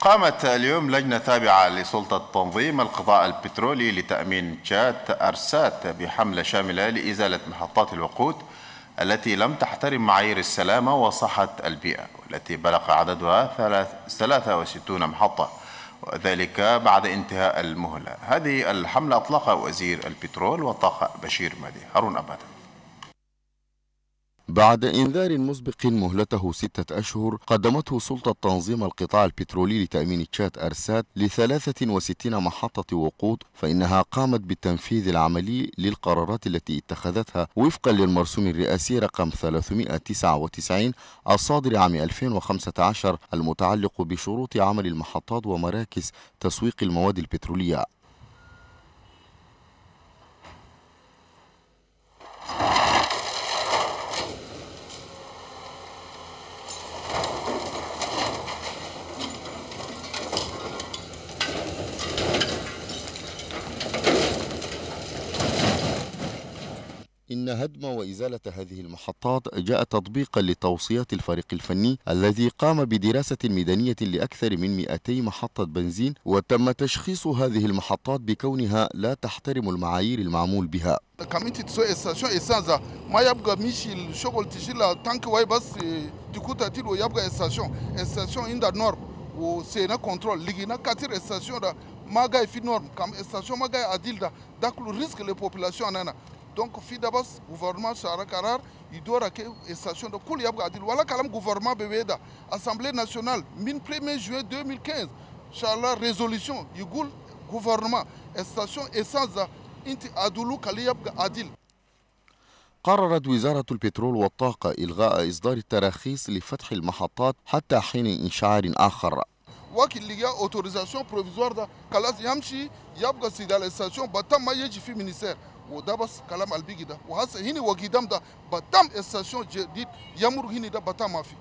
قامت اليوم لجنة تابعة لسلطة تنظيم القطاع البترولي لتأمين تشاد أرسات بحملة شاملة لإزالة محطات الوقود التي لم تحترم معايير السلامة وصحة البيئة والتي بلغ عددها 63 محطة وذلك بعد انتهاء المهلة هذه الحملة أطلقها وزير البترول والطاقة بشير مدي هارون أبادا بعد إنذار مسبق مهلته ستة أشهر قدمته سلطة تنظيم القطاع البترولي لتأمين تشات أرسات لثلاثة وستين محطة وقود فإنها قامت بالتنفيذ العملي للقرارات التي اتخذتها وفقا للمرسوم الرئاسي رقم 399 الصادر عام 2015 المتعلق بشروط عمل المحطات ومراكز تسويق المواد البترولية إن هدم وإزالة هذه المحطات جاء تطبيقا لتوصيات الفريق الفني الذي قام بدراسة ميدانية لأكثر من 200 محطة بنزين وتم تشخيص هذه المحطات بكونها لا تحترم المعايير المعمول بها ما يبقى الشغل تشيل تانك واي بس تكوتا تيلو يبقى استاسيون استاسيون عند وسينا كنترول لقينا استاسيون ما جاي في كم استاسيون ما جاي عديل داكلو ريسك للبوبولاسيون دونك في دابا غوفرنمون شارع قرار يدور الساسيون ده كل يبقى عدل ولا كلام غوفرنمون بيدا اسامبلي ناسيونال من 1 جوان 2015 ان شاء الله ريزوليسيون يقول غوفرنمون الساسيون اساس انت ادلو كلي يبقى عدل قررت وزارة البترول والطاقة إلغاء إصدار التراخيص لفتح المحطات حتى حين إنشعار آخر وكل اللي جاء اوتوريزاسيون بروفيزوار ده خلاص يمشي يبقى سيدال الستاسيون بتم ما يجي في منسير وده بس كلام البيجي ده وهس هني وقدام ده بتم استاسيون جديد يمر هني ده بتم ما في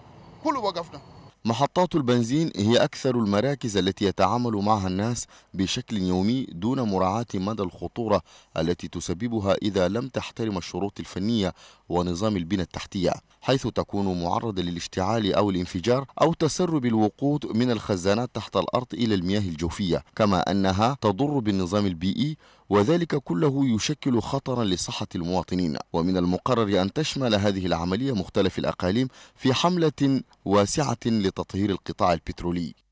كله وقفنا محطات البنزين هي أكثر المراكز التي يتعامل معها الناس بشكل يومي دون مراعاة مدى الخطورة التي تسببها إذا لم تحترم الشروط الفنية ونظام البنى التحتية حيث تكون معرضة للاشتعال أو الانفجار أو تسرب الوقود من الخزانات تحت الأرض إلى المياه الجوفية كما أنها تضر بالنظام البيئي وذلك كله يشكل خطرا لصحة المواطنين ومن المقرر أن تشمل هذه العملية مختلف الأقاليم في حملة واسعة لتطهير القطاع البترولي